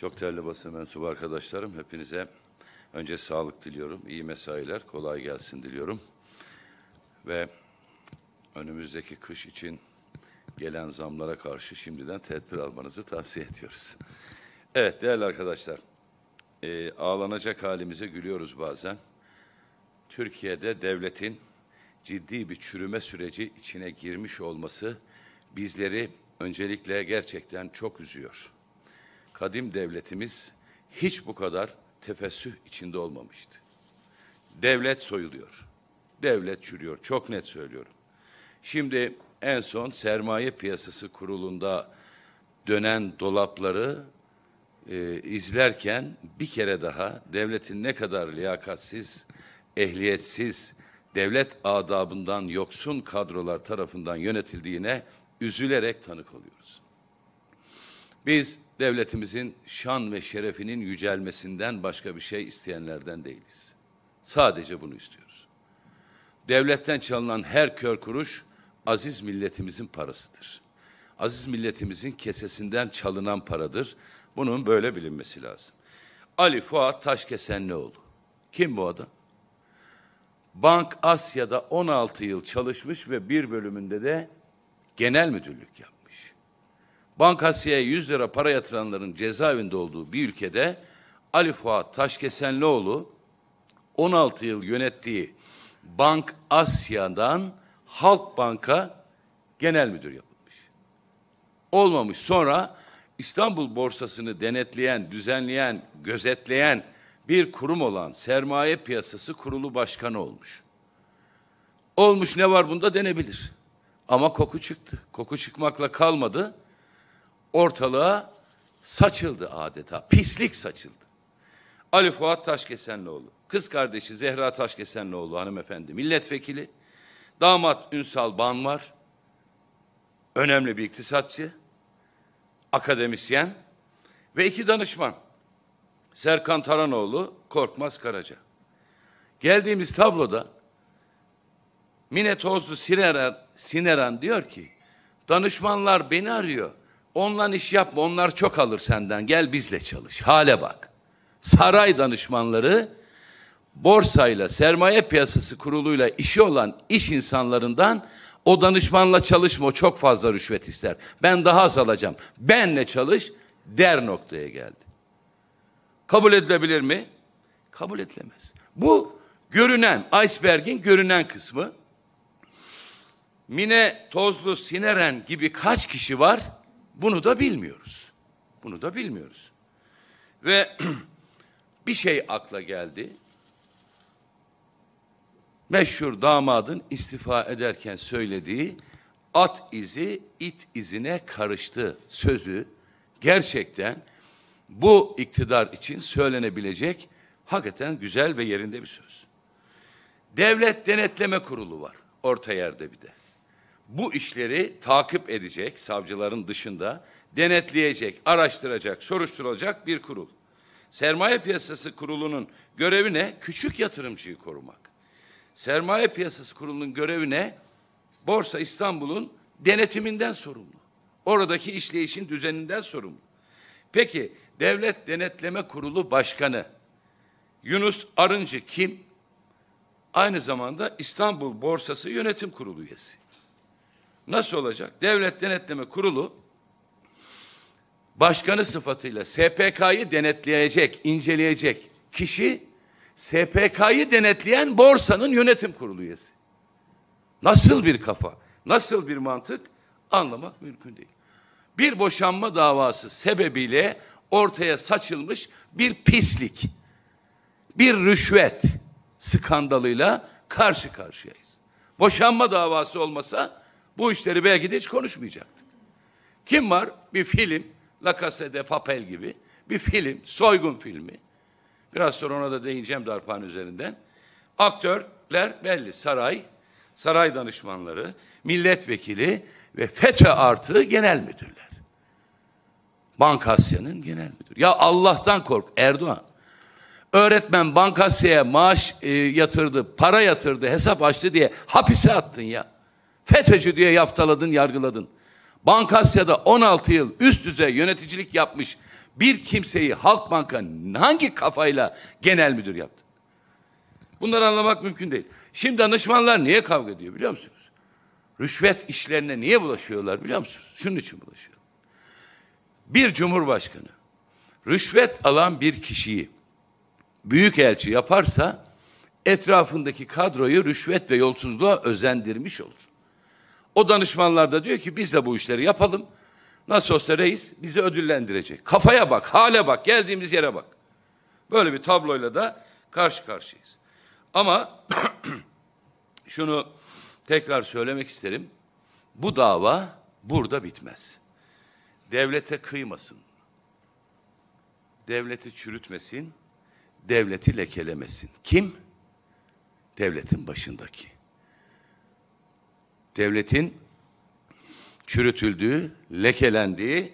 Çok değerli basın mensubu arkadaşlarım hepinize önce sağlık diliyorum. iyi mesailer, kolay gelsin diliyorum. Ve önümüzdeki kış için gelen zamlara karşı şimdiden tedbir almanızı tavsiye ediyoruz. Evet değerli arkadaşlar, e, ağlanacak halimize gülüyoruz bazen. Türkiye'de devletin ciddi bir çürüme süreci içine girmiş olması bizleri öncelikle gerçekten çok üzüyor kadim devletimiz hiç bu kadar tefessüh içinde olmamıştı. Devlet soyuluyor. Devlet çürüyor. Çok net söylüyorum. Şimdi en son sermaye piyasası kurulunda dönen dolapları e, izlerken bir kere daha devletin ne kadar liyakatsiz, ehliyetsiz, devlet adabından yoksun kadrolar tarafından yönetildiğine üzülerek tanık oluyoruz. Biz devletimizin şan ve şerefinin yücelmesinden başka bir şey isteyenlerden değiliz. Sadece bunu istiyoruz. Devletten çalınan her kör kuruş aziz milletimizin parasıdır. Aziz milletimizin kesesinden çalınan paradır. Bunun böyle bilinmesi lazım. Ali Fuat Taşkesenlioğlu. Kim bu adam? Bank Asya'da 16 yıl çalışmış ve bir bölümünde de genel müdürlük yapmış. Bankasiye 100 lira para yatıranların cezaevinde olduğu bir ülkede Ali Fuat Taşkesenlioğlu 16 yıl yönettiği Bank Asya'dan Halk Banka Genel Müdür yapılmış. Olmamış. Sonra İstanbul borsasını denetleyen, düzenleyen, gözetleyen bir kurum olan Sermaye Piyasası Kurulu Başkanı olmuş. Olmuş ne var bunda denebilir. Ama koku çıktı. Koku çıkmakla kalmadı ortalığa saçıldı adeta. Pislik saçıldı. Ali Fuat Taşkesenlioğlu, kız kardeşi Zehra Taşkesenlioğlu hanımefendi milletvekili, damat Ünsal Banvar, önemli bir iktisatçı, akademisyen ve iki danışman. Serkan Taranoğlu, Korkmaz Karaca. Geldiğimiz tabloda Mine Tozlu Sineran Sineren diyor ki, danışmanlar beni arıyor. Onlar iş yapma onlar çok alır senden gel bizle çalış. Hale bak. Saray danışmanları borsayla sermaye piyasası kuruluyla işi olan iş insanlarından o danışmanla çalışma o çok fazla rüşvet ister. Ben daha az alacağım. Benle çalış der noktaya geldi. Kabul edilebilir mi? Kabul edilemez. Bu görünen, iceberg'in görünen kısmı. Mine Tozlu Sineren gibi kaç kişi var? Bunu da bilmiyoruz. Bunu da bilmiyoruz. Ve bir şey akla geldi. Meşhur damadın istifa ederken söylediği at izi it izine karıştı sözü gerçekten bu iktidar için söylenebilecek hakikaten güzel ve yerinde bir söz. Devlet Denetleme Kurulu var orta yerde bir de bu işleri takip edecek savcıların dışında denetleyecek, araştıracak, soruşturacak bir kurul. Sermaye Piyasası Kurulu'nun görevi ne? Küçük yatırımcıyı korumak. Sermaye Piyasası Kurulu'nun görevi ne? Borsa İstanbul'un denetiminden sorumlu. Oradaki işleyişin düzeninden sorumlu. Peki Devlet Denetleme Kurulu Başkanı Yunus Arıncı kim? Aynı zamanda İstanbul Borsası Yönetim Kurulu üyesi. Nasıl olacak? Devlet Denetleme Kurulu başkanı sıfatıyla SPK'yı denetleyecek, inceleyecek kişi SPK'yı denetleyen borsanın yönetim kurulu üyesi. Nasıl bir kafa, nasıl bir mantık anlamak mümkün değil. Bir boşanma davası sebebiyle ortaya saçılmış bir pislik, bir rüşvet skandalıyla karşı karşıyayız. Boşanma davası olmasa bu işleri belki de hiç konuşmayacaktık. Kim var? Bir film, La Casa de Papel gibi bir film, soygun filmi. Biraz sonra ona da değineceğim darpan üzerinden. Aktörler belli, saray, saray danışmanları, milletvekili ve FETÖ artı genel müdürler. Bankasya'nın genel müdürü. Ya Allah'tan kork Erdoğan. Öğretmen Bankasya'ya maaş e, yatırdı, para yatırdı, hesap açtı diye hapise attın ya. FETÖ'cü diye yaftaladın, yargıladın. Bankasya'da 16 yıl üst düzey yöneticilik yapmış bir kimseyi Halkbank'a hangi kafayla genel müdür yaptı? Bunları anlamak mümkün değil. Şimdi danışmanlar niye kavga ediyor biliyor musunuz? Rüşvet işlerine niye bulaşıyorlar biliyor musunuz? Şunun için bulaşıyor. Bir cumhurbaşkanı rüşvet alan bir kişiyi büyük elçi yaparsa etrafındaki kadroyu rüşvet ve yolsuzluğa özendirmiş olur. O danışmanlar da diyor ki biz de bu işleri yapalım. Nasıl olsa reis bizi ödüllendirecek. Kafaya bak, hale bak, geldiğimiz yere bak. Böyle bir tabloyla da karşı karşıyayız. Ama şunu tekrar söylemek isterim. Bu dava burada bitmez. Devlete kıymasın. Devleti çürütmesin. Devleti lekelemesin. Kim? Devletin başındaki devletin çürütüldüğü, lekelendiği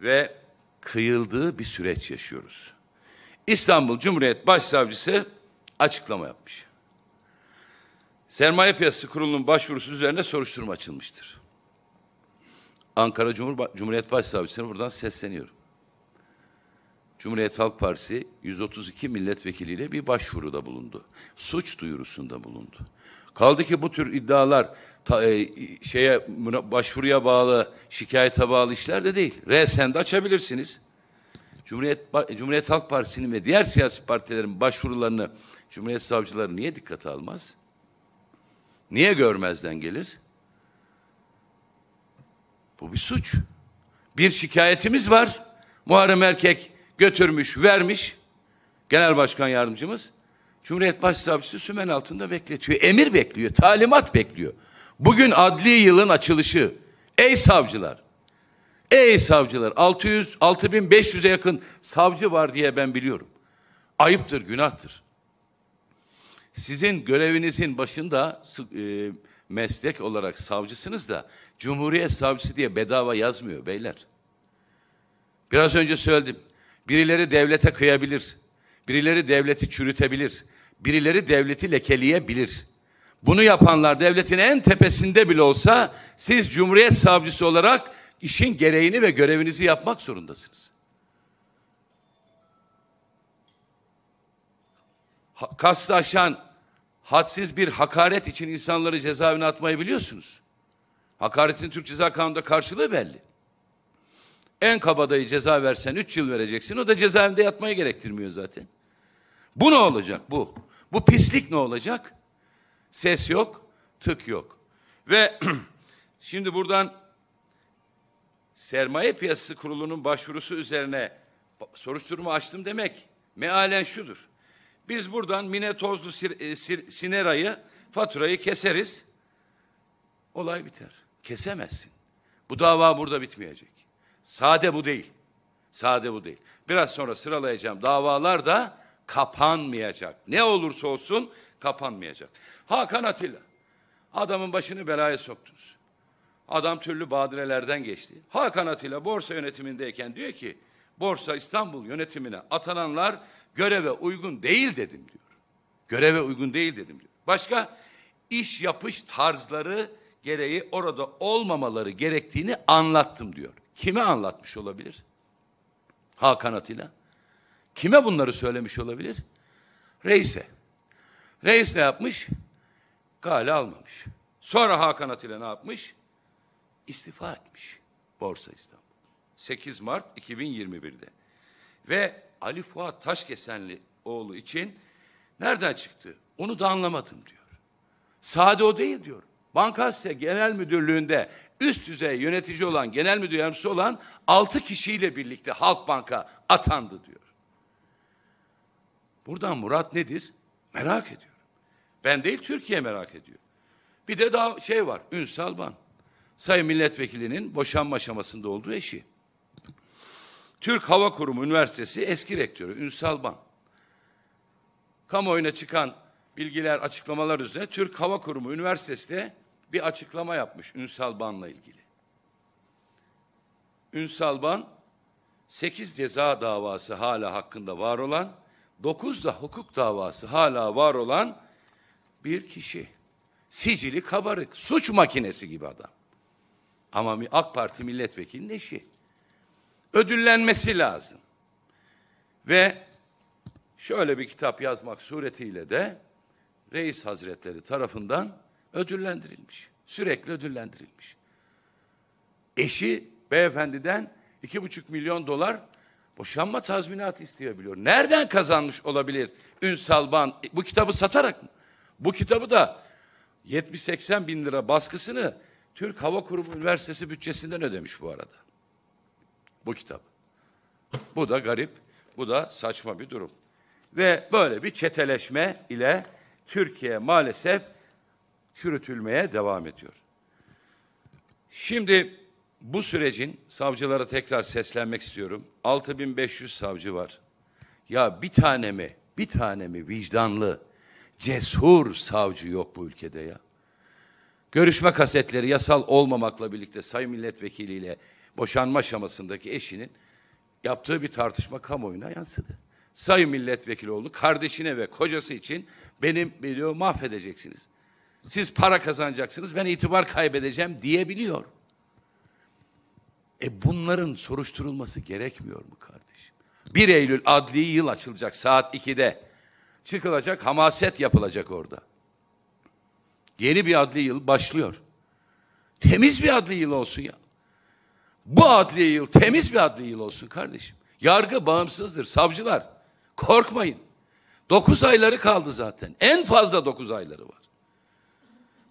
ve kıyıldığı bir süreç yaşıyoruz. İstanbul Cumhuriyet Başsavcısı açıklama yapmış. Sermaye Piyasası Kurulu'nun başvurusu üzerine soruşturma açılmıştır. Ankara Cumhuriyet Başsavcısına buradan sesleniyorum. Cumhuriyet Halk Partisi 132 milletvekiliyle bir başvuruda bulundu. Suç duyurusunda bulundu. Kaldı ki bu tür iddialar ta, e, şeye başvuruya bağlı, şikayete bağlı işler de değil. Resen de açabilirsiniz. Cumhuriyet Cumhuriyet Halk Partisi'nin ve diğer siyasi partilerin başvurularını Cumhuriyet Savcıları niye dikkate almaz? Niye görmezden gelir? Bu bir suç. Bir şikayetimiz var. Muharrem Erkek götürmüş, vermiş. Genel Başkan Yardımcımız. Cumhuriyet Başsavcısı sümen altında bekletiyor. Emir bekliyor, talimat bekliyor. Bugün adli yılın açılışı. Ey savcılar. Ey savcılar 600 6500'e yakın savcı var diye ben biliyorum. Ayıptır, günahtır. Sizin görevinizin başında e, meslek olarak savcısınız da Cumhuriyet Savcısı diye bedava yazmıyor beyler. Biraz önce söyledim. Birileri devlete kıyabilir. Birileri devleti çürütebilir. Birileri devleti lekeleyebilir. Bunu yapanlar devletin en tepesinde bile olsa siz Cumhuriyet Savcısı olarak işin gereğini ve görevinizi yapmak zorundasınız. Kastı aşan hadsiz bir hakaret için insanları cezaevine atmayı biliyorsunuz. Hakaretin Türk Ceza Kanunu'nda karşılığı belli. En kabadayı ceza versen üç yıl vereceksin. O da cezaevinde yatmayı gerektirmiyor zaten. Bu ne olacak bu? Bu pislik ne olacak? Ses yok, tık yok. Ve şimdi buradan sermaye piyasası kurulunun başvurusu üzerine soruşturma açtım demek mealen şudur. Biz buradan Mine Tozlu e, Sinera'yı faturayı keseriz. Olay biter. Kesemezsin. Bu dava burada bitmeyecek. Sade bu değil. Sade bu değil. Biraz sonra sıralayacağım. Davalar da kapanmayacak. Ne olursa olsun kapanmayacak. Hakan Atilla. Adamın başını belaya soktunuz. Adam türlü badirelerden geçti. Hakan Atilla borsa yönetimindeyken diyor ki borsa İstanbul yönetimine atananlar göreve uygun değil dedim diyor. Göreve uygun değil dedim diyor. Başka iş yapış tarzları gereği orada olmamaları gerektiğini anlattım diyor. Kime anlatmış olabilir? Hakan Atilla. Kime bunları söylemiş olabilir? Reise. Reis ne yapmış? Kale almamış. Sonra Hakan Atilla ne yapmış? İstifa etmiş Borsa İstanbul. 8 Mart 2021'de. Ve Ali Fuat Taşkesenli oğlu için nereden çıktı? Onu da anlamadım diyor. Sade o değil diyor. Bankasya Genel Müdürlüğü'nde üst düzey yönetici olan, genel müdür yardımcısı olan altı kişiyle birlikte Halk Banka atandı diyor. Buradan Murat nedir? Merak ediyorum. Ben değil Türkiye merak ediyor. Bir de daha şey var. Ünsalban, Sayın Milletvekilinin boşanma aşamasında olduğu eşi. Türk Hava Kurumu Üniversitesi eski rektörü Ünsalban. Kamuoyuna çıkan bilgiler, açıklamalar üzerine Türk Hava Kurumu Üniversitesi de bir açıklama yapmış Ünsalban'la ilgili. Ünsalban Ban 8 ceza davası hala hakkında var olan Dokuz da hukuk davası hala var olan bir kişi. Sicili kabarık, suç makinesi gibi adam. Ama AK Parti milletvekilinin eşi. Ödüllenmesi lazım. Ve şöyle bir kitap yazmak suretiyle de Reis Hazretleri tarafından ödüllendirilmiş. Sürekli ödüllendirilmiş. Eşi beyefendiden iki buçuk milyon dolar boşanma tazminatı isteyebiliyor. Nereden kazanmış olabilir Ünsal Ban? E, bu kitabı satarak mı? Bu kitabı da 70-80 bin lira baskısını Türk Hava Kurumu Üniversitesi bütçesinden ödemiş bu arada. Bu kitap. Bu da garip, bu da saçma bir durum. Ve böyle bir çeteleşme ile Türkiye maalesef çürütülmeye devam ediyor. Şimdi bu sürecin savcılara tekrar seslenmek istiyorum. 6500 savcı var. Ya bir tane mi, bir tane mi vicdanlı, cesur savcı yok bu ülkede ya? Görüşme kasetleri yasal olmamakla birlikte Sayın Milletvekili boşanma aşamasındaki eşinin yaptığı bir tartışma kamuoyuna yansıdı. Sayın Milletvekili oğlu kardeşine ve kocası için benim biliyor mahvedeceksiniz. Siz para kazanacaksınız ben itibar kaybedeceğim diyebiliyor. E bunların soruşturulması gerekmiyor mu kardeşim? 1 Eylül adli yıl açılacak saat 2'de. Çıkılacak, hamaset yapılacak orada. Yeni bir adli yıl başlıyor. Temiz bir adli yıl olsun ya. Bu adli yıl temiz bir adli yıl olsun kardeşim. Yargı bağımsızdır. Savcılar korkmayın. Dokuz ayları kaldı zaten. En fazla dokuz ayları var.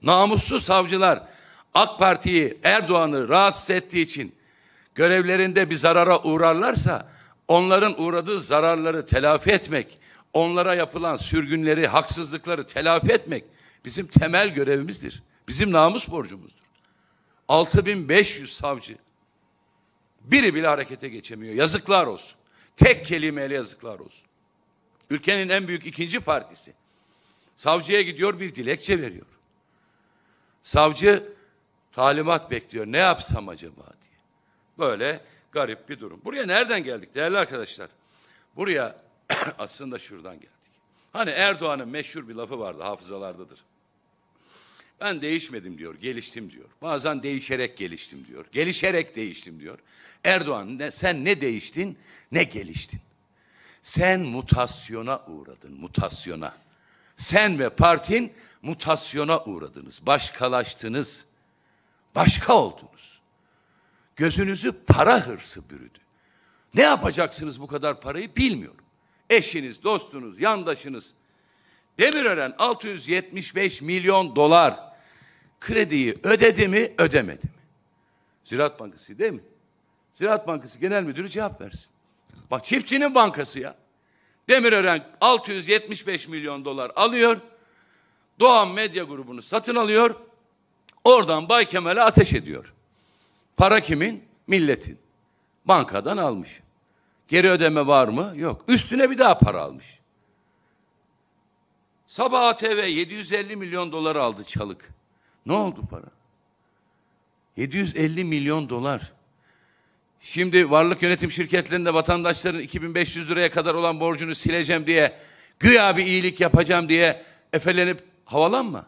Namussuz savcılar AK Parti'yi, Erdoğan'ı rahatsız ettiği için görevlerinde bir zarara uğrarlarsa onların uğradığı zararları telafi etmek, onlara yapılan sürgünleri, haksızlıkları telafi etmek bizim temel görevimizdir. Bizim namus borcumuzdur. 6500 savcı biri bile harekete geçemiyor. Yazıklar olsun. Tek kelimeyle yazıklar olsun. Ülkenin en büyük ikinci partisi. Savcıya gidiyor bir dilekçe veriyor. Savcı talimat bekliyor. Ne yapsam acaba? Böyle garip bir durum. Buraya nereden geldik değerli arkadaşlar? Buraya aslında şuradan geldik. Hani Erdoğan'ın meşhur bir lafı vardı hafızalardadır. Ben değişmedim diyor, geliştim diyor. Bazen değişerek geliştim diyor. Gelişerek değiştim diyor. Erdoğan ne, sen ne değiştin ne geliştin. Sen mutasyona uğradın, mutasyona. Sen ve partin mutasyona uğradınız, başkalaştınız, başka oldunuz. Gözünüzü para hırsı bürüdü. Ne yapacaksınız bu kadar parayı bilmiyorum. Eşiniz, dostunuz, yandaşınız. Demirören 675 milyon dolar krediyi ödedi mi, ödemedi mi? Ziraat Bankası değil mi? Ziraat Bankası Genel Müdürü cevap versin. Bak çiftçinin bankası ya. Demirören 675 milyon dolar alıyor. Doğan Medya Grubu'nu satın alıyor. Oradan Bay Kemal'e ateş ediyor. Para kimin? Milletin. Bankadan almış. Geri ödeme var mı? Yok. Üstüne bir daha para almış. Sabah ATV 750 milyon dolar aldı çalık. Ne oldu para? 750 milyon dolar. Şimdi varlık yönetim şirketlerinde vatandaşların 2500 liraya kadar olan borcunu sileceğim diye güya bir iyilik yapacağım diye efelenip havalanma.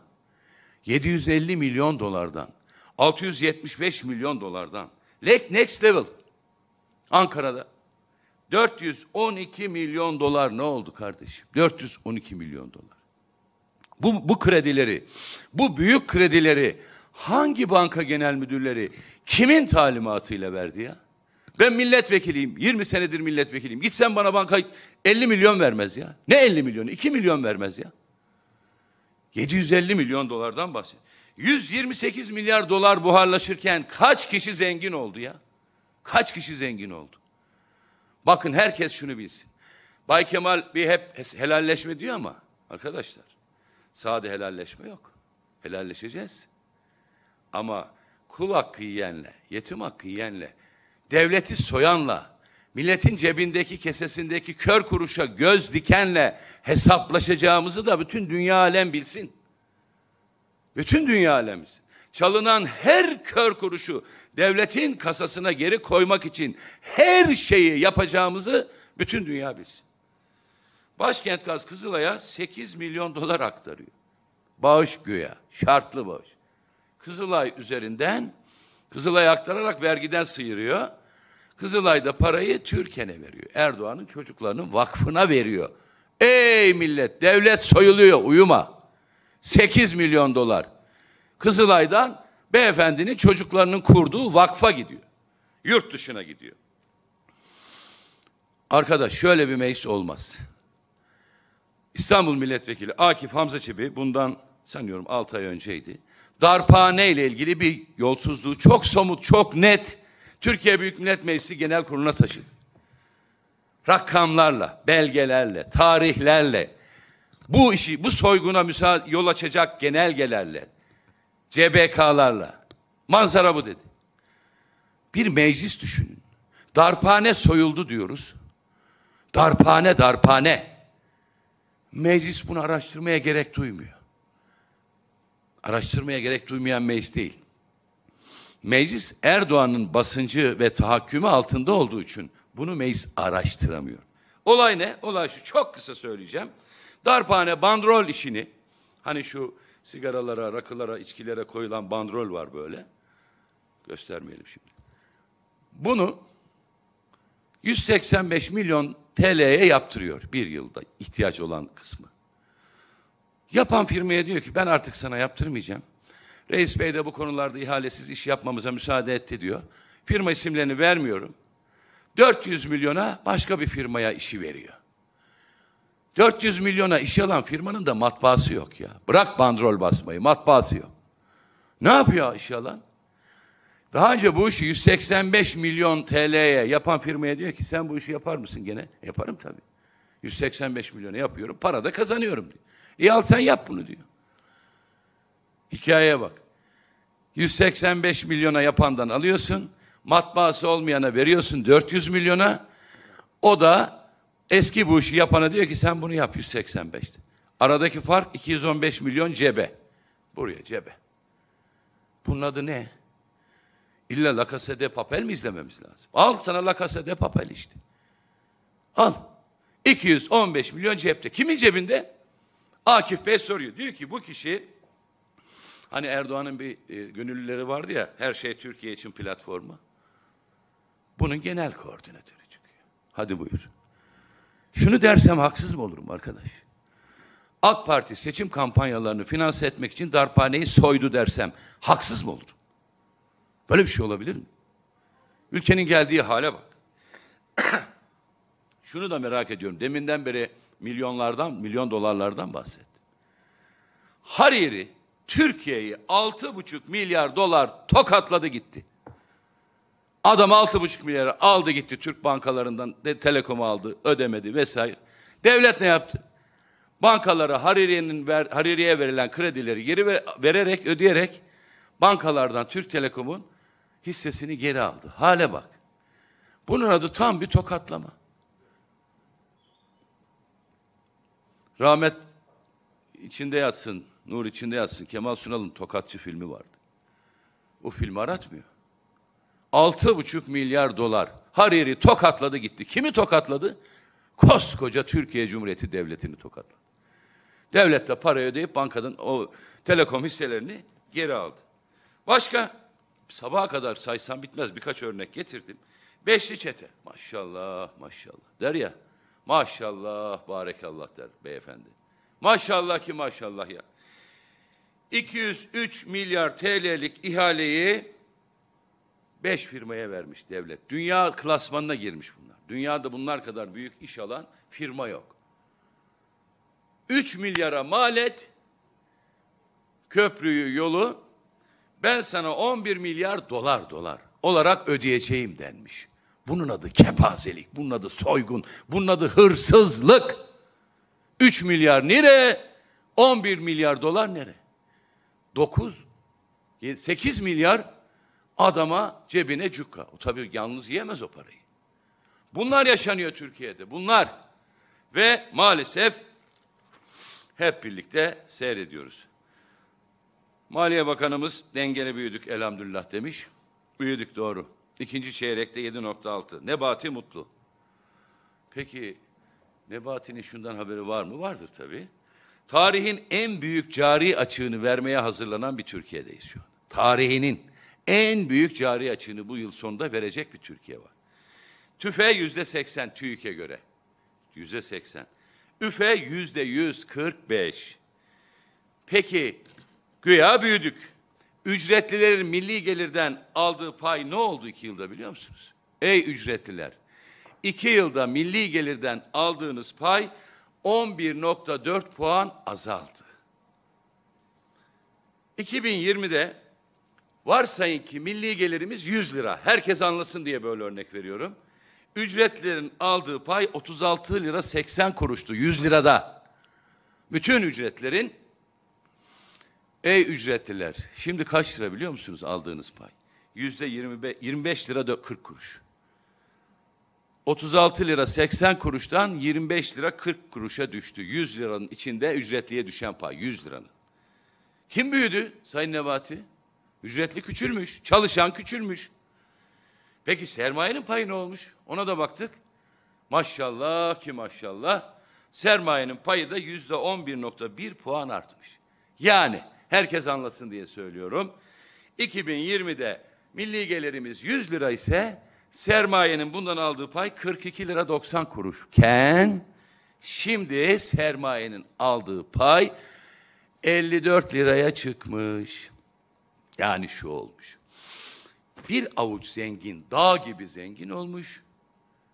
750 milyon dolardan 675 milyon dolardan. Lake Next Level Ankara'da 412 milyon dolar ne oldu kardeşim? 412 milyon dolar. Bu, bu kredileri, bu büyük kredileri hangi banka genel müdürleri kimin talimatıyla verdi ya? Ben milletvekiliyim. 20 senedir milletvekiliyim. Gitsen bana banka 50 milyon vermez ya. Ne 50 milyon? 2 milyon vermez ya. 750 milyon dolardan bahsediyor. 128 milyar dolar buharlaşırken kaç kişi zengin oldu ya? Kaç kişi zengin oldu? Bakın herkes şunu bilsin. Bay Kemal bir hep helalleşme diyor ama arkadaşlar sade helalleşme yok. Helalleşeceğiz. Ama kul hakkı yiyenle, yetim hakkı yiyenle, devleti soyanla, milletin cebindeki kesesindeki kör kuruşa göz dikenle hesaplaşacağımızı da bütün dünya alem bilsin. Bütün dünya alemiz. Çalınan her kör kuruşu devletin kasasına geri koymak için her şeyi yapacağımızı bütün dünya bilsin. Başkent Gaz Kızılay'a 8 milyon dolar aktarıyor. Bağış güya, şartlı bağış. Kızılay üzerinden Kızılay aktararak vergiden sıyırıyor. Kızılay da parayı Türkiye'ne veriyor. Erdoğan'ın çocuklarının vakfına veriyor. Ey millet devlet soyuluyor uyuma. 8 milyon dolar. Kızılay'dan beyefendinin çocuklarının kurduğu vakfa gidiyor. Yurt dışına gidiyor. Arkadaş şöyle bir meclis olmaz. İstanbul Milletvekili Akif Hamza Çebi bundan sanıyorum 6 ay önceydi. Darphane ile ilgili bir yolsuzluğu çok somut, çok net Türkiye Büyük Millet Meclisi Genel Kurulu'na taşıdı. Rakamlarla, belgelerle, tarihlerle, bu işi, bu soyguna müsa yol açacak genelgelerle, CBK'larla. Manzara bu dedi. Bir meclis düşünün. Darpane soyuldu diyoruz. Darpane, darpane. Meclis bunu araştırmaya gerek duymuyor. Araştırmaya gerek duymayan meclis değil. Meclis Erdoğan'ın basıncı ve tahakkümü altında olduğu için bunu meclis araştıramıyor. Olay ne? Olay şu. Çok kısa söyleyeceğim. Darpane bandrol işini, hani şu sigaralara, rakılara, içkilere koyulan bandrol var böyle. Göstermeyelim şimdi. Bunu 185 milyon TL'ye yaptırıyor bir yılda ihtiyaç olan kısmı. Yapan firmaya diyor ki ben artık sana yaptırmayacağım. Reis Bey de bu konularda ihalesiz iş yapmamıza müsaade etti diyor. Firma isimlerini vermiyorum. 400 milyona başka bir firmaya işi veriyor. 400 milyona iş alan firmanın da matbaası yok ya. Bırak bandrol basmayı, matbaası yok. Ne yapıyor iş alan? Daha önce bu işi 185 milyon TL'ye yapan firmaya diyor ki sen bu işi yapar mısın gene? Yaparım tabii. 185 milyona yapıyorum, para da kazanıyorum diyor. İyi al sen yap bunu diyor. Hikayeye bak. 185 milyona yapandan alıyorsun, matbaası olmayana veriyorsun 400 milyona. O da Eski bu işi yapana diyor ki sen bunu yap 185'te. Aradaki fark 215 milyon cebe. Buraya cebe. Bunun adı ne? İlla La Casa de Papel mi izlememiz lazım? Al sana La Casa de Papel işte. Al. 215 milyon cepte. Kimin cebinde? Akif Bey soruyor. Diyor ki bu kişi hani Erdoğan'ın bir e, gönüllüleri vardı ya her şey Türkiye için platformu. Bunun genel koordinatörü çıkıyor. Hadi buyur. Şunu dersem haksız mı olurum arkadaş? AK Parti seçim kampanyalarını finanse etmek için darphaneyi soydu dersem haksız mı olur? Böyle bir şey olabilir mi? Ülkenin geldiği hale bak. Şunu da merak ediyorum. Deminden beri milyonlardan, milyon dolarlardan bahset. Hariri Türkiye'yi altı buçuk milyar dolar tokatladı gitti. Adam altı buçuk milyara aldı gitti Türk bankalarından de telekomu aldı ödemedi vesaire. Devlet ne yaptı? Bankalara Hariri'nin ver, Haririye verilen kredileri geri ver, vererek ödeyerek bankalardan Türk Telekom'un hissesini geri aldı. Hale bak. Bunun adı tam bir tokatlama. Rahmet içinde yatsın, nur içinde yatsın. Kemal Sunal'ın Tokatçı filmi vardı. O filmi aratmıyor. Altı buçuk milyar dolar Hariri tokatladı gitti. Kimi tokatladı? Koskoca Türkiye Cumhuriyeti Devleti'ni tokatladı. Devlet de para ödeyip bankadan o telekom hisselerini geri aldı. Başka sabaha kadar saysam bitmez birkaç örnek getirdim. Beşli çete. Maşallah maşallah der ya. Maşallah barekallah der beyefendi. Maşallah ki maşallah ya. 203 milyar TL'lik ihaleyi Beş firmaya vermiş devlet. Dünya klasmanına girmiş bunlar. Dünyada bunlar kadar büyük iş alan firma yok. Üç milyara mal et köprüyü, yolu ben sana on bir milyar dolar dolar olarak ödeyeceğim denmiş. Bunun adı kepazelik, bunun adı soygun, bunun adı hırsızlık. Üç milyar nere? On bir milyar dolar nere? Dokuz, sekiz milyar Adama cebine cukka. O tabii yalnız yiyemez o parayı. Bunlar yaşanıyor Türkiye'de. Bunlar. Ve maalesef hep birlikte seyrediyoruz. Maliye Bakanımız dengeli büyüdük elhamdülillah demiş. Büyüdük doğru. İkinci çeyrekte 7.6. Nebati mutlu. Peki Nebati'nin şundan haberi var mı? Vardır tabii. Tarihin en büyük cari açığını vermeye hazırlanan bir Türkiye'deyiz şu an. Tarihinin en büyük cari açığını bu yıl sonunda verecek bir Türkiye var. TÜFE yüzde seksen TÜİK'e göre. Yüzde seksen. ÜFE yüzde yüz kırk beş. Peki güya büyüdük. Ücretlilerin milli gelirden aldığı pay ne oldu iki yılda biliyor musunuz? Ey ücretliler! iki yılda milli gelirden aldığınız pay 11.4 puan azaldı. 2020'de Varsayın ki milli gelirimiz 100 lira. Herkes anlasın diye böyle örnek veriyorum. Ücretlerin aldığı pay 36 lira 80 kuruştu 100 lirada. Bütün ücretlerin ey ücretliler şimdi kaç lira biliyor musunuz aldığınız pay? Yüzde 25, 25 lira 40 kuruş. 36 lira 80 kuruştan 25 lira 40 kuruşa düştü. 100 liranın içinde ücretliye düşen pay 100 liranın. Kim büyüdü Sayın Nebati? Ücretli küçülmüş, çalışan küçülmüş. Peki sermayenin payı ne olmuş? Ona da baktık. Maşallah ki maşallah sermayenin payı da yüzde on bir nokta bir puan artmış. Yani herkes anlasın diye söylüyorum. 2020'de milli gelirimiz 100 lira ise sermayenin bundan aldığı pay 42 lira 90 kuruşken şimdi sermayenin aldığı pay 54 liraya çıkmış. Yani şu olmuş. Bir avuç zengin, dağ gibi zengin olmuş.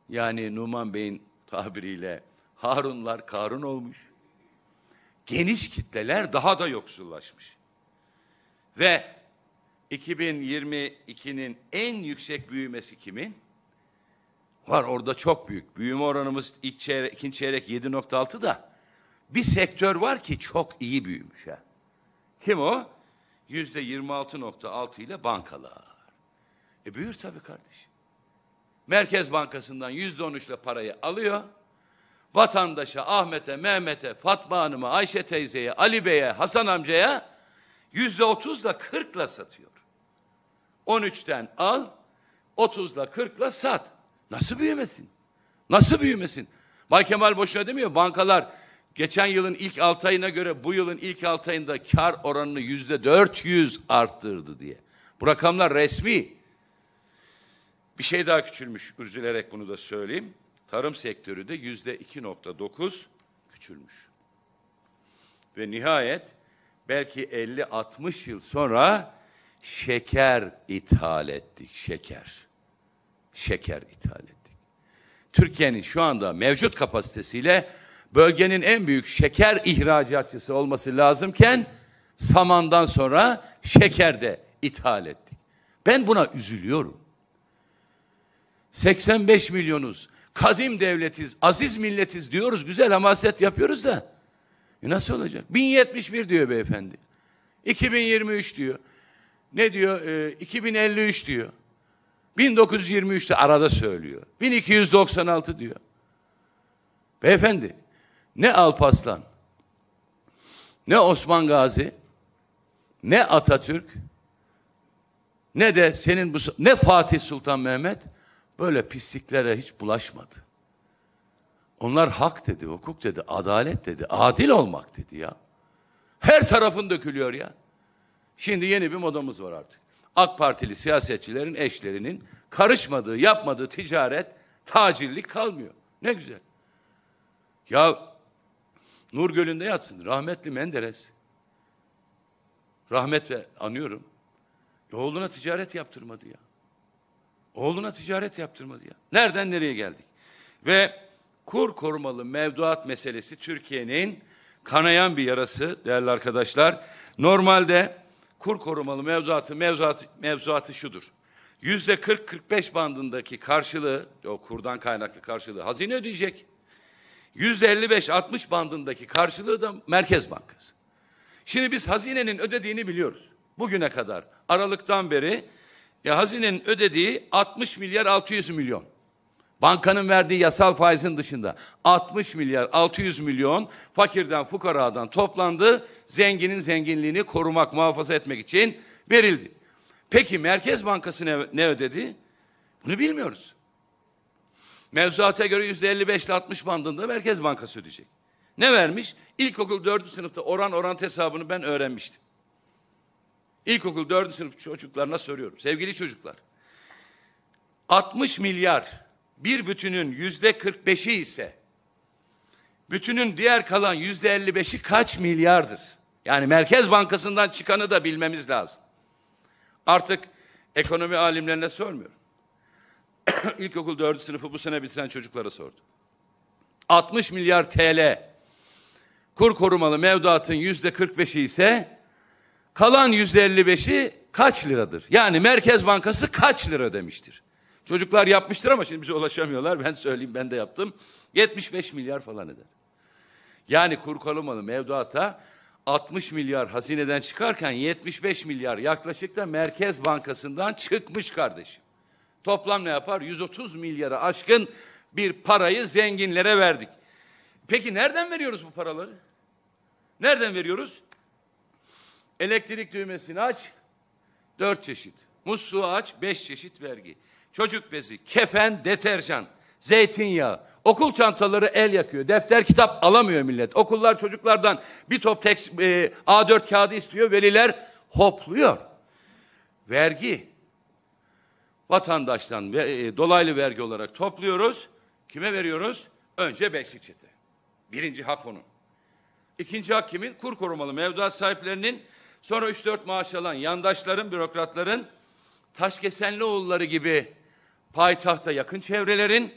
Yani Numan Bey'in tabiriyle Harunlar Karun olmuş. Geniş kitleler daha da yoksullaşmış. Ve 2022'nin en yüksek büyümesi kimin? Var orada çok büyük. Büyüme oranımız ilk çeyrek, ikinci çeyrek 7.6 da bir sektör var ki çok iyi büyümüş ha. Kim o? yüzde yirmi altı nokta altı ile bankalar. E büyür tabii kardeşim. Merkez Bankası'ndan yüzde on üçle parayı alıyor. Vatandaşa, Ahmet'e, Mehmet'e, Fatma Hanım'a, Ayşe teyzeye, Ali Bey'e, Hasan amcaya yüzde otuzla kırkla satıyor. On üçten al, otuzla kırkla sat. Nasıl büyümesin? Nasıl büyümesin? Bay Kemal boşuna demiyor bankalar Geçen yılın ilk 6 ayına göre bu yılın ilk 6 ayında kar oranını yüzde 400 arttırdı diye. Bu rakamlar resmi. Bir şey daha küçülmüş, üzülerek bunu da söyleyeyim. Tarım sektörü de yüzde iki nokta dokuz küçülmüş. Ve nihayet belki 50-60 yıl sonra şeker ithal ettik, şeker. Şeker ithal ettik. Türkiye'nin şu anda mevcut kapasitesiyle bölgenin en büyük şeker ihracatçısı olması lazımken samandan sonra şeker de ithal ettik. Ben buna üzülüyorum. 85 milyonuz. Kadim devletiz, aziz milletiz diyoruz. Güzel hamaset yapıyoruz da. E nasıl olacak? 1071 diyor beyefendi. 2023 diyor. Ne diyor? E, 2053 diyor. de arada söylüyor. 1296 diyor. Beyefendi ne Alpaslan, ne Osman Gazi, ne Atatürk, ne de senin bu ne Fatih Sultan Mehmet böyle pisliklere hiç bulaşmadı. Onlar hak dedi, hukuk dedi, adalet dedi, adil olmak dedi ya. Her tarafın dökülüyor ya. Şimdi yeni bir modamız var artık. AK Partili siyasetçilerin eşlerinin karışmadığı, yapmadığı ticaret, tacirlik kalmıyor. Ne güzel. Ya Nur Gölü'nde yatsın. Rahmetli Menderes. Rahmetle anıyorum. E, oğluna ticaret yaptırmadı ya. Oğluna ticaret yaptırmadı ya. Nereden nereye geldik? Ve kur korumalı mevduat meselesi Türkiye'nin kanayan bir yarası değerli arkadaşlar. Normalde kur korumalı mevzuatı mevzuatı, mevzuatı şudur. Yüzde 40-45 bandındaki karşılığı, o kurdan kaynaklı karşılığı hazine ödeyecek. %55-60 bandındaki karşılığı da Merkez Bankası. Şimdi biz hazinenin ödediğini biliyoruz. Bugüne kadar Aralık'tan beri ya e, hazinenin ödediği 60 milyar 600 milyon. Bankanın verdiği yasal faizin dışında 60 milyar 600 milyon fakirden fukaradan toplandı. Zenginin zenginliğini korumak, muhafaza etmek için verildi. Peki Merkez Bankası ne, ne ödedi? Bunu bilmiyoruz. Mevzuata göre yüzde 55 ile 60 bandında Merkez Bankası ödeyecek. Ne vermiş? İlkokul 4. sınıfta oran oran hesabını ben öğrenmiştim. İlkokul 4. sınıf çocuklarına soruyorum. Sevgili çocuklar, 60 milyar bir bütünün yüzde 45'i ise bütünün diğer kalan yüzde 55'i kaç milyardır? Yani Merkez Bankası'ndan çıkanı da bilmemiz lazım. Artık ekonomi alimlerine sormuyorum. ilkokul 4. sınıfı bu sene bitiren çocuklara sordu. 60 milyar TL kur korumalı mevduatın yüzde 45'i ise kalan yüzde 55'i kaç liradır? Yani Merkez Bankası kaç lira demiştir? Çocuklar yapmıştır ama şimdi bize ulaşamıyorlar. Ben söyleyeyim ben de yaptım. 75 milyar falan eder. Yani kur korumalı mevduata 60 milyar hazineden çıkarken 75 milyar yaklaşık da Merkez Bankası'ndan çıkmış kardeşim. Toplam ne yapar? 130 milyara aşkın bir parayı zenginlere verdik. Peki nereden veriyoruz bu paraları? Nereden veriyoruz? Elektrik düğmesini aç, dört çeşit. Musluğu aç, beş çeşit vergi. Çocuk bezi, kefen, deterjan, zeytinyağı. Okul çantaları el yakıyor. Defter kitap alamıyor millet. Okullar çocuklardan bir top tek, e, A4 kağıdı istiyor. Veliler hopluyor. Vergi, vatandaştan ve, e, dolaylı vergi olarak topluyoruz. Kime veriyoruz? Önce beşlik Birinci hak onun. İkinci hak kimin? Kur korumalı mevduat sahiplerinin, sonra üç dört maaş alan yandaşların, bürokratların, oğulları gibi payitahta yakın çevrelerin,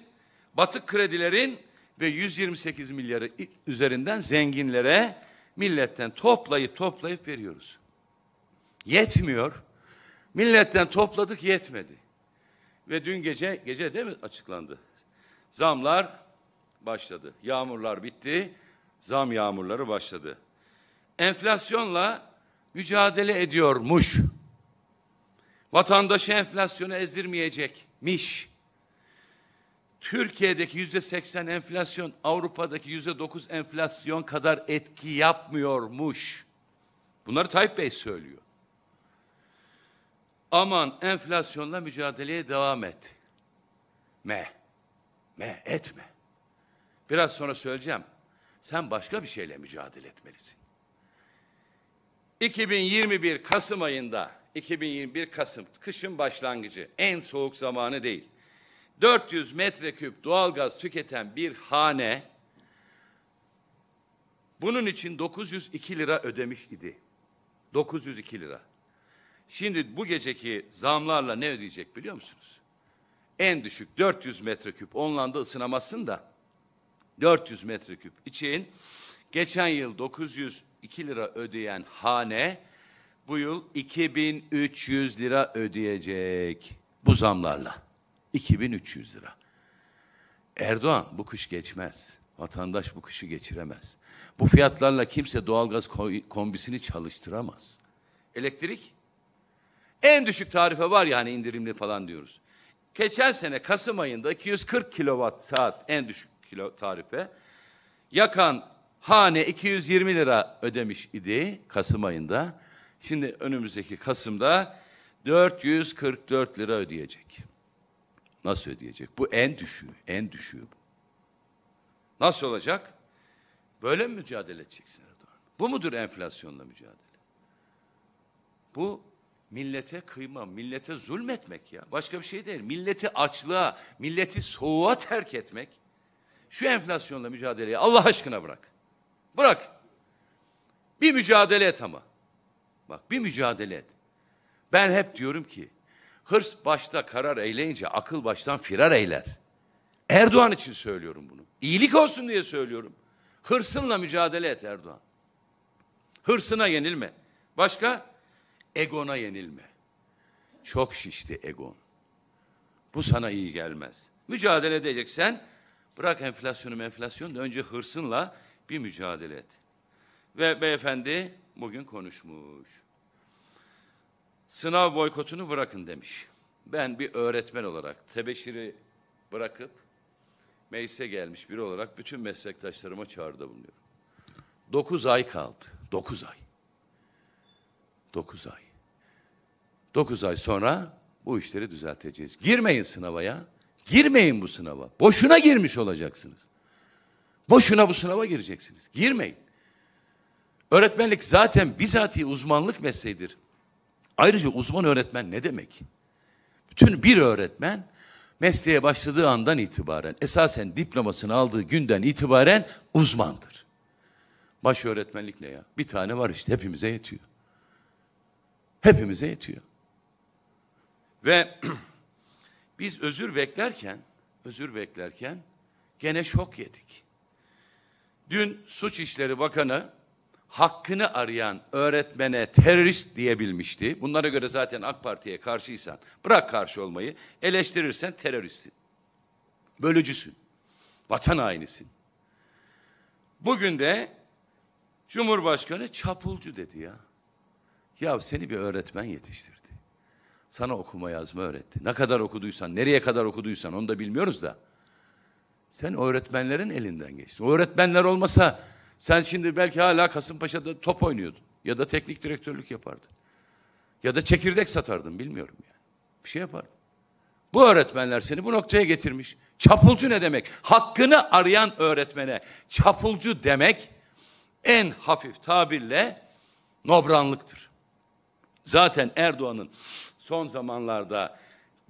batık kredilerin ve 128 milyarı üzerinden zenginlere milletten toplayıp toplayıp veriyoruz. Yetmiyor. Milletten topladık yetmedi. Ve dün gece, gece de mi açıklandı? Zamlar başladı. Yağmurlar bitti. Zam yağmurları başladı. Enflasyonla mücadele ediyormuş. Vatandaşı enflasyonu ezdirmeyecekmiş. Türkiye'deki yüzde seksen enflasyon Avrupa'daki yüzde dokuz enflasyon kadar etki yapmıyormuş. Bunları Tayyip Bey söylüyor. Aman enflasyonla mücadeleye devam et. Me. Me etme. Biraz sonra söyleyeceğim. Sen başka bir şeyle mücadele etmelisin. 2021 Kasım ayında 2021 Kasım kışın başlangıcı en soğuk zamanı değil. 400 metreküp doğalgaz tüketen bir hane bunun için 902 lira ödemiş idi. 902 lira. Şimdi bu geceki zamlarla ne ödeyecek biliyor musunuz? En düşük 400 metreküp onunla da ısınamazsın da 400 metreküp için geçen yıl 902 lira ödeyen hane bu yıl 2300 lira ödeyecek bu zamlarla. 2300 lira. Erdoğan bu kış geçmez. Vatandaş bu kışı geçiremez. Bu fiyatlarla kimse doğalgaz kombisini çalıştıramaz. Elektrik en düşük tarife var yani indirimli falan diyoruz. Geçen sene Kasım ayında 240 kilowatt saat en düşük kilo tarife. Yakan hane 220 lira ödemiş idi Kasım ayında. Şimdi önümüzdeki Kasım'da 444 lira ödeyecek. Nasıl ödeyecek? Bu en düşüğü, en düşüğü Nasıl olacak? Böyle mi mücadele edeceksin Erdoğan? Bu mudur enflasyonla mücadele? Bu millete kıyma, millete zulmetmek ya. Başka bir şey değil. Milleti açlığa, milleti soğuğa terk etmek. Şu enflasyonla mücadeleyi Allah aşkına bırak. Bırak. Bir mücadele et ama. Bak bir mücadele et. Ben hep diyorum ki hırs başta karar eyleyince akıl baştan firar eyler. Erdoğan için söylüyorum bunu. İyilik olsun diye söylüyorum. Hırsınla mücadele et Erdoğan. Hırsına yenilme. Başka? egona yenilme. Çok şişti egon. Bu sana iyi gelmez. Mücadele edeceksen bırak enflasyonu enflasyonu önce hırsınla bir mücadele et. Ve beyefendi bugün konuşmuş. Sınav boykotunu bırakın demiş. Ben bir öğretmen olarak tebeşiri bırakıp meclise gelmiş biri olarak bütün meslektaşlarıma çağrıda bulunuyorum. Dokuz ay kaldı. Dokuz ay. Dokuz ay. 9 ay sonra bu işleri düzelteceğiz. Girmeyin sınava ya. Girmeyin bu sınava. Boşuna girmiş olacaksınız. Boşuna bu sınava gireceksiniz. Girmeyin. Öğretmenlik zaten bizatihi uzmanlık mesleğidir. Ayrıca uzman öğretmen ne demek? Bütün bir öğretmen mesleğe başladığı andan itibaren, esasen diplomasını aldığı günden itibaren uzmandır. Baş öğretmenlik ne ya? Bir tane var işte hepimize yetiyor. Hepimize yetiyor. Ve biz özür beklerken, özür beklerken gene şok yedik. Dün Suç İşleri Bakanı hakkını arayan öğretmene terörist diyebilmişti. Bunlara göre zaten AK Parti'ye karşıysan, bırak karşı olmayı, eleştirirsen teröristsin. Bölücüsün. Vatan hainisin. Bugün de Cumhurbaşkanı çapulcu dedi ya. Ya seni bir öğretmen yetiştirdi. Sana okuma yazma öğretti. Ne kadar okuduysan, nereye kadar okuduysan onu da bilmiyoruz da. Sen öğretmenlerin elinden geçtin. O öğretmenler olmasa sen şimdi belki hala Kasımpaşa'da top oynuyordun. Ya da teknik direktörlük yapardın. Ya da çekirdek satardın bilmiyorum yani. Bir şey yapardın. Bu öğretmenler seni bu noktaya getirmiş. Çapulcu ne demek? Hakkını arayan öğretmene çapulcu demek en hafif tabirle nobranlıktır. Zaten Erdoğan'ın son zamanlarda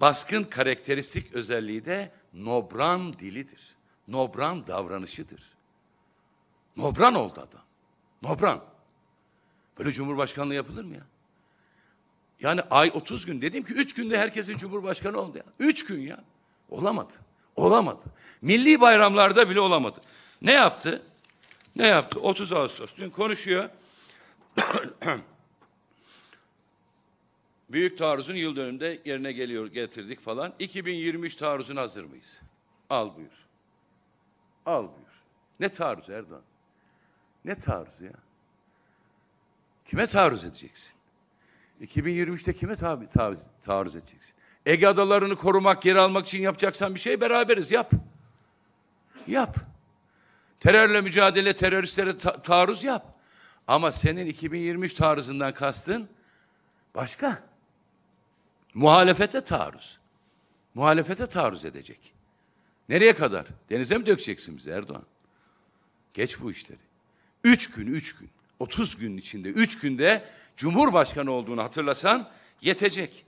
baskın karakteristik özelliği de nobran dilidir. Nobran davranışıdır. Nobran oldu adam. Nobran. Böyle cumhurbaşkanlığı yapılır mı ya? Yani ay 30 gün dedim ki 3 günde herkesin cumhurbaşkanı oldu ya. 3 gün ya. Olamadı. Olamadı. Milli bayramlarda bile olamadı. Ne yaptı? Ne yaptı? 30 Ağustos dün konuşuyor. Büyük taarruzun yıl dönümünde yerine geliyor getirdik falan. 2023 taarruzuna hazır mıyız? Al buyur. Al buyur. Ne taarruz Erdoğan? Ne taarruzu ya? Kime taarruz edeceksin? 2023'te kime tabi, taviz, taarruz edeceksin? Ege adalarını korumak, geri almak için yapacaksan bir şey beraberiz yap. Yap. Terörle mücadele, teröristlere ta taarruz yap. Ama senin 2023 taarruzundan kastın başka. Muhalefete taarruz. Muhalefete taarruz edecek. Nereye kadar? Denize mi dökeceksin bizi Erdoğan? Geç bu işleri. Üç gün, üç gün. Otuz gün içinde, üç günde Cumhurbaşkanı olduğunu hatırlasan yetecek.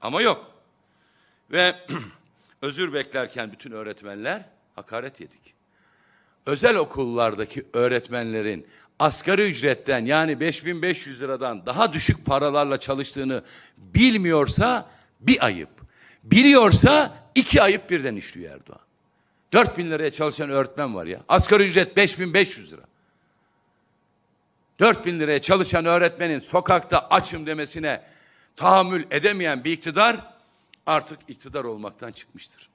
Ama yok. Ve özür beklerken bütün öğretmenler hakaret yedik. Özel okullardaki öğretmenlerin asgari ücretten yani 5500 liradan daha düşük paralarla çalıştığını bilmiyorsa bir ayıp. Biliyorsa iki ayıp birden işliyor Erdoğan. 4000 liraya çalışan öğretmen var ya. Asgari ücret 5500 lira. 4000 liraya çalışan öğretmenin sokakta açım demesine tahammül edemeyen bir iktidar artık iktidar olmaktan çıkmıştır.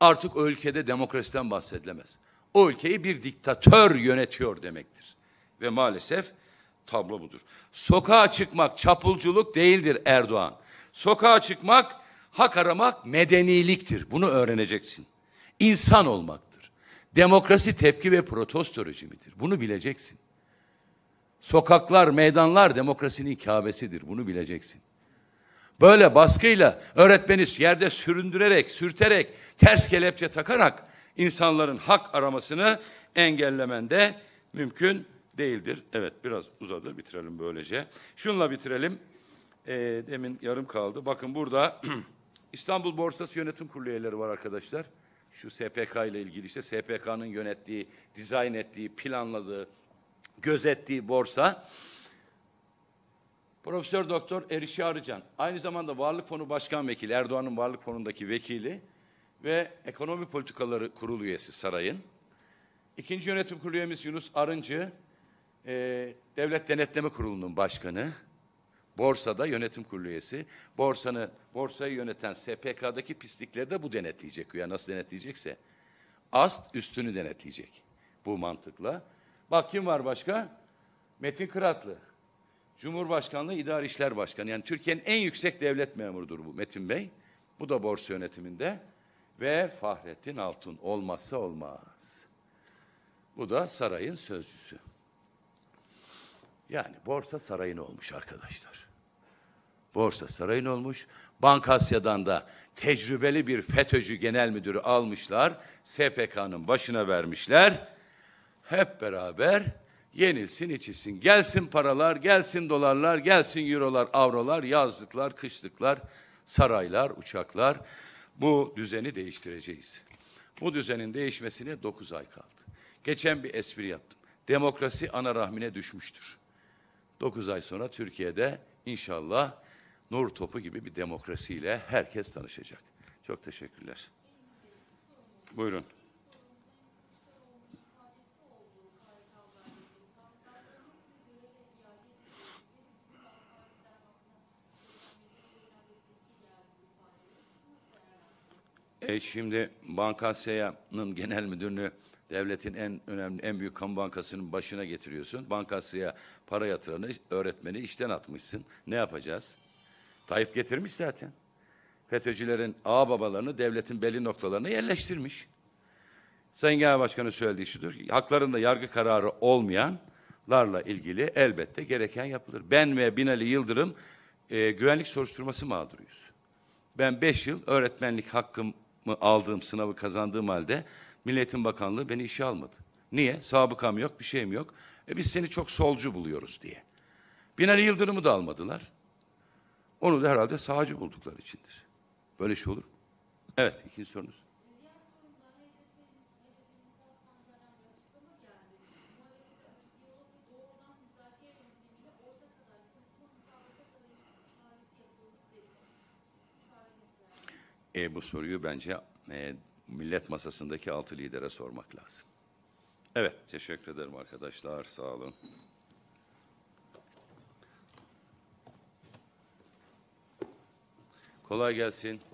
Artık o ülkede demokrasiden bahsedilemez. O ülkeyi bir diktatör yönetiyor demektir. Ve maalesef tablo budur. Sokağa çıkmak çapulculuk değildir Erdoğan. Sokağa çıkmak, hak aramak medeniliktir. Bunu öğreneceksin. İnsan olmaktır. Demokrasi tepki ve protesto rejimidir. Bunu bileceksin. Sokaklar, meydanlar demokrasinin kâbesidir. Bunu bileceksin. Böyle baskıyla öğretmeni yerde süründürerek, sürterek, ters kelepçe takarak insanların hak aramasını engellemen de mümkün değildir. Evet biraz uzadı bitirelim böylece. Şunla bitirelim. E, demin yarım kaldı. Bakın burada İstanbul Borsası Yönetim Kurulu üyeleri var arkadaşlar. Şu SPK ile ilgili işte SPK'nın yönettiği, dizayn ettiği, planladığı, gözettiği borsa. Profesör Doktor Erişi Arıcan, aynı zamanda Varlık Fonu Başkan Vekili, Erdoğan'ın Varlık Fonu'ndaki vekili ve Ekonomi Politikaları Kurulu üyesi sarayın. İkinci yönetim kurulu üyemiz Yunus Arıncı, e, Devlet Denetleme Kurulu'nun başkanı. Borsada yönetim kurulu üyesi. Borsanı, borsayı yöneten SPK'daki pislikleri de bu denetleyecek. Ya nasıl denetleyecekse. Ast üstünü denetleyecek bu mantıkla. Bak kim var başka? Metin Kıratlı. Cumhurbaşkanlığı İdari İşler Başkanı. Yani Türkiye'nin en yüksek devlet memurudur bu Metin Bey. Bu da borsa yönetiminde ve Fahrettin Altun olmazsa olmaz. Bu da sarayın sözcüsü. Yani borsa sarayın olmuş arkadaşlar. Borsa sarayın olmuş. Bankasya'dan da tecrübeli bir FETÖ'cü genel müdürü almışlar. SPK'nın başına vermişler. Hep beraber yenilsin içilsin. Gelsin paralar, gelsin dolarlar, gelsin eurolar, avrolar, yazlıklar, kışlıklar, saraylar, uçaklar bu düzeni değiştireceğiz. Bu düzenin değişmesine dokuz ay kaldı. Geçen bir espri yaptım. Demokrasi ana rahmine düşmüştür. Dokuz ay sonra Türkiye'de inşallah nur topu gibi bir demokrasiyle herkes tanışacak. Çok teşekkürler. Buyurun. E şimdi Bankasya'nın genel müdürünü devletin en önemli, en büyük kamu bankasının başına getiriyorsun. Bankasya'ya para yatıranı, öğretmeni işten atmışsın. Ne yapacağız? Tayyip getirmiş zaten. FETÖ'cülerin babalarını devletin belli noktalarına yerleştirmiş. Sayın Genel Başkanı söylediği şudur. Haklarında yargı kararı olmayanlarla ilgili elbette gereken yapılır. Ben ve Binali Yıldırım e, güvenlik soruşturması mağduruyuz. Ben beş yıl öğretmenlik hakkım aldığım sınavı kazandığım halde Milletin Bakanlığı beni işe almadı. Niye? Sabıkam yok, bir şeyim yok. E biz seni çok solcu buluyoruz diye. Binali Yıldırım'ı da almadılar. Onu da herhalde sağcı buldukları içindir. Böyle şey olur Evet, ikinci sorunuz. E, bu soruyu bence e, millet masasındaki altı lidere sormak lazım. Evet, teşekkür ederim arkadaşlar. Sağ olun. Kolay gelsin.